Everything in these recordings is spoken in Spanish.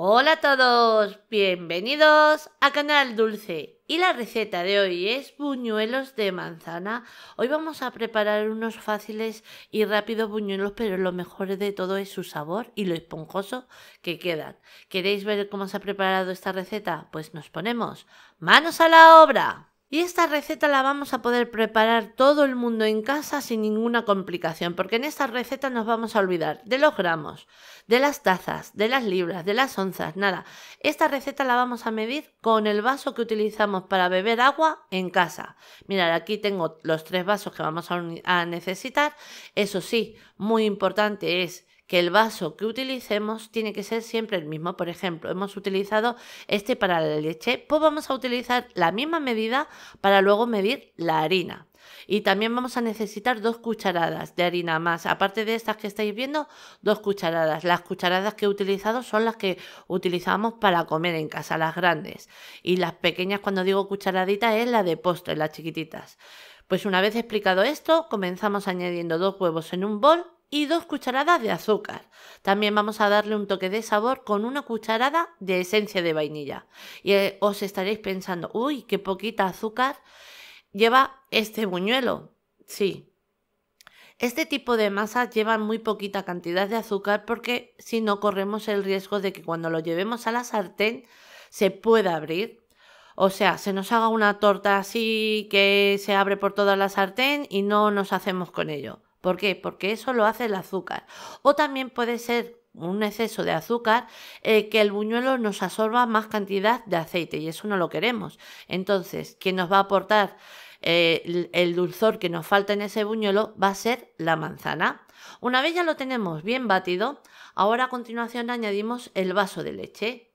Hola a todos, bienvenidos a Canal Dulce y la receta de hoy es buñuelos de manzana. Hoy vamos a preparar unos fáciles y rápidos buñuelos, pero lo mejor de todo es su sabor y lo esponjoso que quedan. ¿Queréis ver cómo se ha preparado esta receta? Pues nos ponemos manos a la obra. Y esta receta la vamos a poder preparar todo el mundo en casa sin ninguna complicación, porque en esta receta nos vamos a olvidar de los gramos, de las tazas, de las libras, de las onzas, nada. Esta receta la vamos a medir con el vaso que utilizamos para beber agua en casa. Mirad, aquí tengo los tres vasos que vamos a, a necesitar. Eso sí, muy importante es que el vaso que utilicemos tiene que ser siempre el mismo. Por ejemplo, hemos utilizado este para la leche, pues vamos a utilizar la misma medida para luego medir la harina. Y también vamos a necesitar dos cucharadas de harina más. Aparte de estas que estáis viendo, dos cucharadas. Las cucharadas que he utilizado son las que utilizamos para comer en casa, las grandes. Y las pequeñas, cuando digo cucharaditas, es la de postre, las chiquititas. Pues una vez explicado esto, comenzamos añadiendo dos huevos en un bol y dos cucharadas de azúcar. También vamos a darle un toque de sabor con una cucharada de esencia de vainilla. Y eh, os estaréis pensando, uy, qué poquita azúcar lleva este buñuelo. Sí. Este tipo de masa lleva muy poquita cantidad de azúcar porque si no corremos el riesgo de que cuando lo llevemos a la sartén se pueda abrir o sea, se nos haga una torta así que se abre por toda la sartén y no nos hacemos con ello. ¿Por qué? Porque eso lo hace el azúcar. O también puede ser un exceso de azúcar eh, que el buñuelo nos absorba más cantidad de aceite y eso no lo queremos. Entonces, quien nos va a aportar eh, el, el dulzor que nos falta en ese buñuelo va a ser la manzana. Una vez ya lo tenemos bien batido, ahora a continuación añadimos el vaso de leche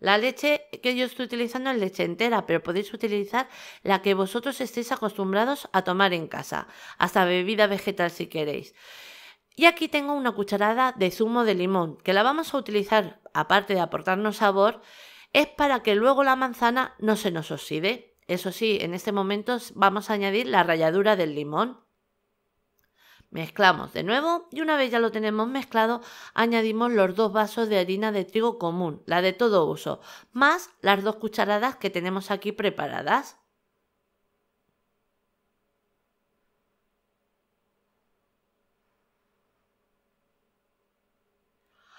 la leche que yo estoy utilizando es leche entera, pero podéis utilizar la que vosotros estéis acostumbrados a tomar en casa, hasta bebida vegetal si queréis. Y aquí tengo una cucharada de zumo de limón, que la vamos a utilizar, aparte de aportarnos sabor, es para que luego la manzana no se nos oxide. Eso sí, en este momento vamos a añadir la ralladura del limón. Mezclamos de nuevo y una vez ya lo tenemos mezclado, añadimos los dos vasos de harina de trigo común, la de todo uso, más las dos cucharadas que tenemos aquí preparadas.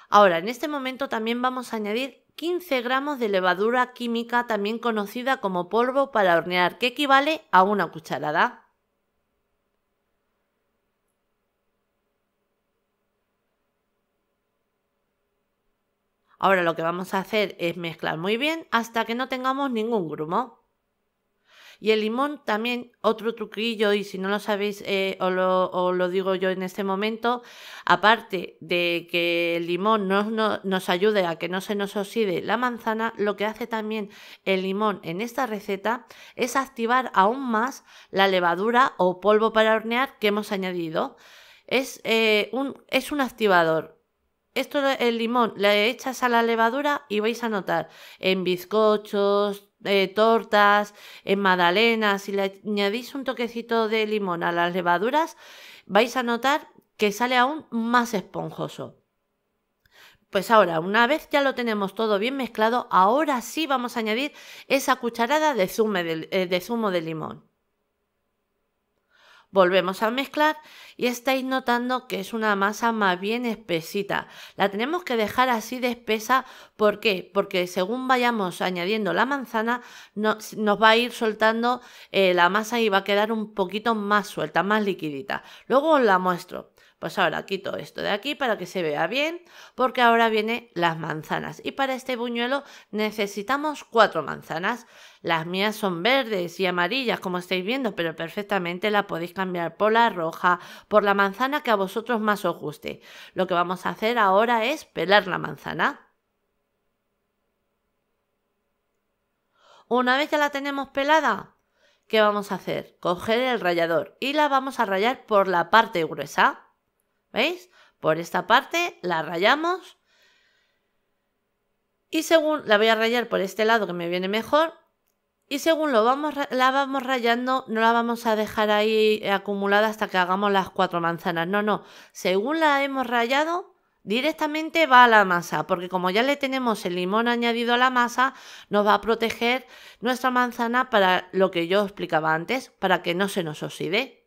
Ahora, en este momento también vamos a añadir 15 gramos de levadura química, también conocida como polvo para hornear, que equivale a una cucharada. Ahora lo que vamos a hacer es mezclar muy bien hasta que no tengamos ningún grumo. Y el limón también, otro truquillo, y si no lo sabéis eh, os, lo, digo yo en este momento, aparte de que el limón nos ayude a que no se nos oxide la manzana, lo que hace también el limón en esta receta es activar aún más la levadura o polvo para hornear que hemos añadido. Es, eh, un, es un activador esto, el limón, le echas a la levadura y vais a notar en bizcochos, eh, tortas, en magdalenas, si le añadís un toquecito de limón a las levaduras, vais a notar que sale aún más esponjoso. Pues ahora, una vez ya lo tenemos todo bien mezclado, ahora sí vamos a añadir esa cucharada de, eh, zumo de limón. Volvemos a mezclar y estáis notando que es una masa más bien espesita. La tenemos que dejar así de espesa. ¿Por qué? Porque según vayamos añadiendo la manzana nos va a ir soltando eh, la masa y va a quedar un poquito más suelta, más liquidita. Luego os la muestro. Pues ahora quito esto de aquí para que se vea bien, porque ahora vienen las manzanas. Y para este buñuelo necesitamos cuatro manzanas. Las mías son verdes y amarillas, como estáis viendo, pero perfectamente la podéis cambiar por la roja, por la manzana que a vosotros más os guste. Lo que vamos a hacer ahora es pelar la manzana. Una vez ya la tenemos pelada, ¿qué vamos a hacer? Coger el rallador y la vamos a rayar por la parte gruesa. ¿Veis? Por esta parte la rayamos. Y según la voy a rayar por este lado que me viene mejor. Y según lo vamos, la vamos rayando, no la vamos a dejar ahí acumulada hasta que hagamos las cuatro manzanas. No, no. Según la hemos rayado, directamente va a la masa, porque como ya le tenemos el limón añadido a la masa, nos va a proteger nuestra manzana para lo que yo explicaba antes, para que no se nos oxide.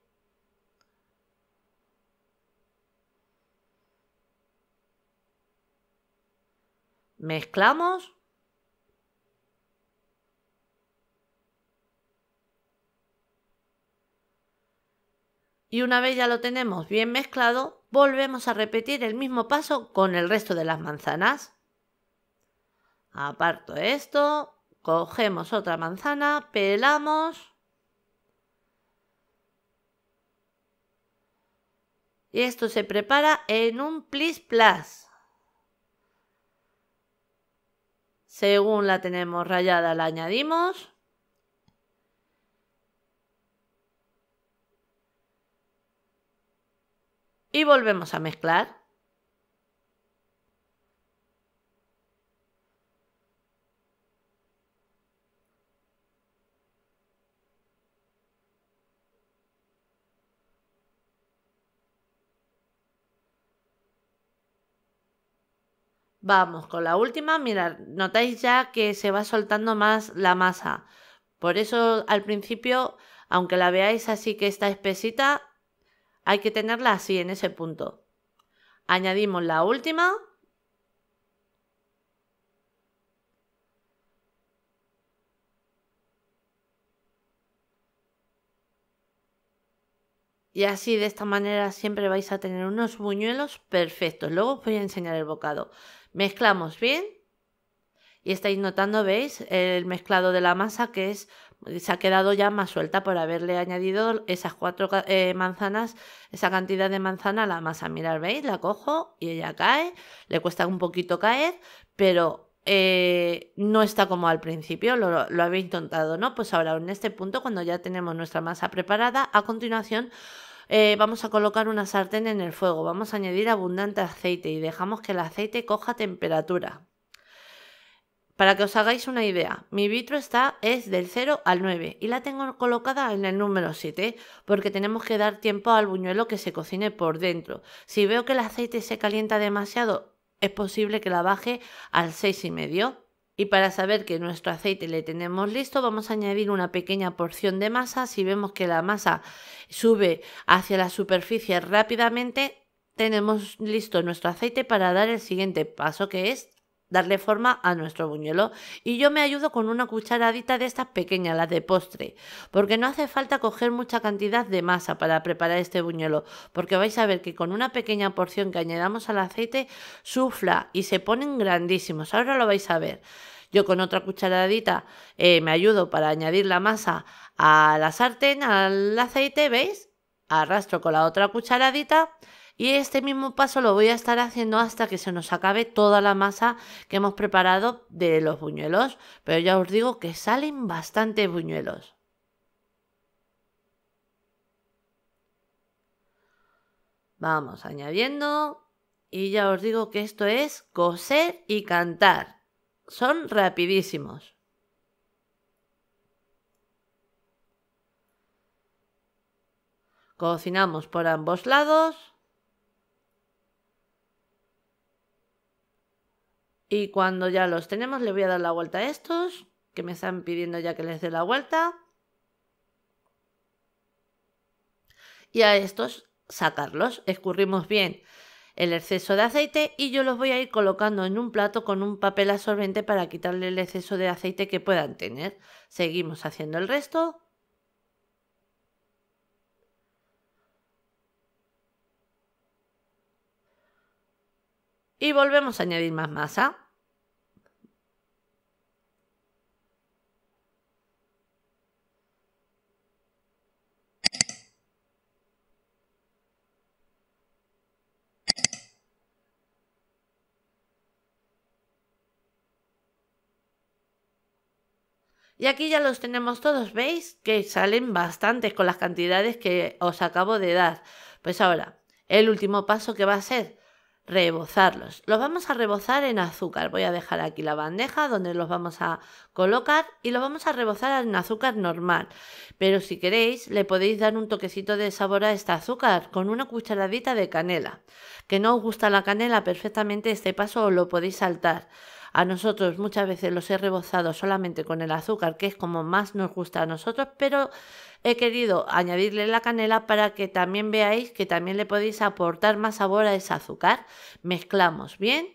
Mezclamos. Y una vez ya lo tenemos bien mezclado, volvemos a repetir el mismo paso con el resto de las manzanas. Aparto esto, cogemos otra manzana, pelamos. Y esto se prepara en un plis plas. Según la tenemos rayada, la añadimos. Y volvemos a mezclar. Vamos con la última. Mirad, notáis ya que se va soltando más la masa. Por eso al principio, aunque la veáis así que está espesita, hay que tenerla así en ese punto. Añadimos la última. Y así de esta manera siempre vais a tener unos buñuelos perfectos. Luego os voy a enseñar el bocado. Mezclamos bien y estáis notando, veis, el mezclado de la masa que es se ha quedado ya más suelta por haberle añadido esas cuatro eh, manzanas, esa cantidad de manzana a la masa. Mirad, veis, la cojo y ella cae, le cuesta un poquito caer, pero eh, no está como al principio, lo, lo habéis intentado, ¿no? Pues ahora en este punto, cuando ya tenemos nuestra masa preparada, a continuación eh, vamos a colocar una sartén en el fuego, vamos a añadir abundante aceite y dejamos que el aceite coja temperatura. Para que os hagáis una idea, mi vitro está es del 0 al 9 y la tengo colocada en el número 7 porque tenemos que dar tiempo al buñuelo que se cocine por dentro. Si veo que el aceite se calienta demasiado, es posible que la baje al 6 y medio. Y para saber que nuestro aceite le tenemos listo, vamos a añadir una pequeña porción de masa. Si vemos que la masa sube hacia la superficie rápidamente, tenemos listo nuestro aceite para dar el siguiente paso, que es darle forma a nuestro buñuelo. Y yo me ayudo con una cucharadita de estas pequeñas, las de postre, porque no hace falta coger mucha cantidad de masa para preparar este buñuelo, porque vais a ver que con una pequeña porción que añadamos al aceite, sufla y se ponen grandísimos. Ahora lo vais a ver. Yo con otra cucharadita eh, me ayudo para añadir la masa a la sartén, al aceite, ¿veis? Arrastro con la otra cucharadita y este mismo paso lo voy a estar haciendo hasta que se nos acabe toda la masa que hemos preparado de los buñuelos. Pero ya os digo que salen bastantes buñuelos. Vamos añadiendo. Y ya os digo que esto es coser y cantar. Son rapidísimos. cocinamos por ambos lados Y cuando ya los tenemos, le voy a dar la vuelta a estos, que me están pidiendo ya que les dé la vuelta. Y a estos sacarlos. Escurrimos bien el exceso de aceite y yo los voy a ir colocando en un plato con un papel absorbente para quitarle el exceso de aceite que puedan tener. Seguimos haciendo el resto. Y volvemos a añadir más masa. Y aquí ya los tenemos todos, ¿veis? Que salen bastantes con las cantidades que os acabo de dar. Pues ahora, el último paso que va a ser rebozarlos. Los vamos a rebozar en azúcar. Voy a dejar aquí la bandeja donde los vamos a colocar y los vamos a rebozar en azúcar normal. Pero si queréis, le podéis dar un toquecito de sabor a este azúcar con una cucharadita de canela. Que no os gusta la canela, perfectamente este paso os lo podéis saltar. A nosotros muchas veces los he rebozado solamente con el azúcar, que es como más nos gusta a nosotros, pero he querido añadirle la canela para que también veáis que también le podéis aportar más sabor a ese azúcar. Mezclamos bien.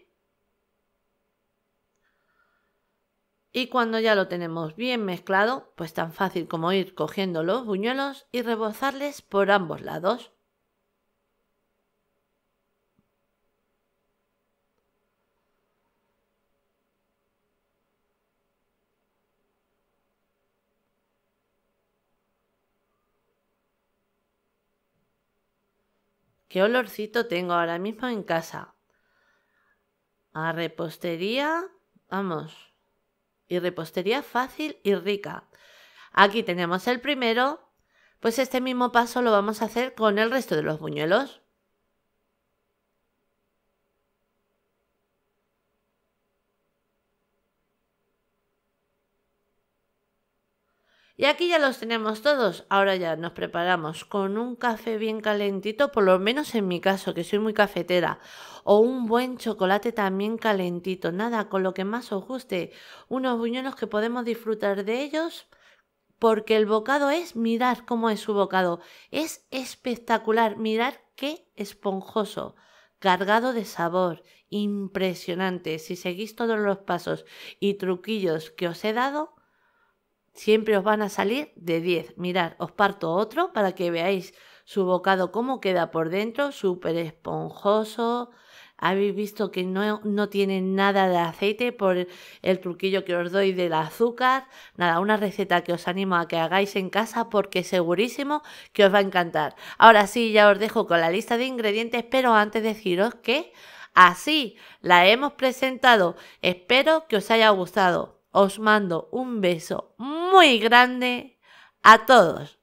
Y cuando ya lo tenemos bien mezclado, pues tan fácil como ir cogiendo los buñuelos y rebozarles por ambos lados. ¿Qué olorcito tengo ahora mismo en casa? A repostería, vamos. Y repostería fácil y rica. Aquí tenemos el primero, pues este mismo paso lo vamos a hacer con el resto de los buñuelos. Y aquí ya los tenemos todos. Ahora ya nos preparamos con un café bien calentito, por lo menos en mi caso, que soy muy cafetera, o un buen chocolate también calentito, nada, con lo que más os guste. Unos buñuelos que podemos disfrutar de ellos porque el bocado es, mirad cómo es su bocado, es espectacular, mirad qué esponjoso, cargado de sabor, impresionante. Si seguís todos los pasos y truquillos que os he dado, Siempre os van a salir de 10. Mirad, os parto otro para que veáis su bocado cómo queda por dentro, súper esponjoso. Habéis visto que no, no tiene nada de aceite por el truquillo que os doy del azúcar. Nada, una receta que os animo a que hagáis en casa porque segurísimo que os va a encantar. Ahora sí, ya os dejo con la lista de ingredientes, pero antes deciros que así la hemos presentado. Espero que os haya gustado os mando un beso muy grande a todos.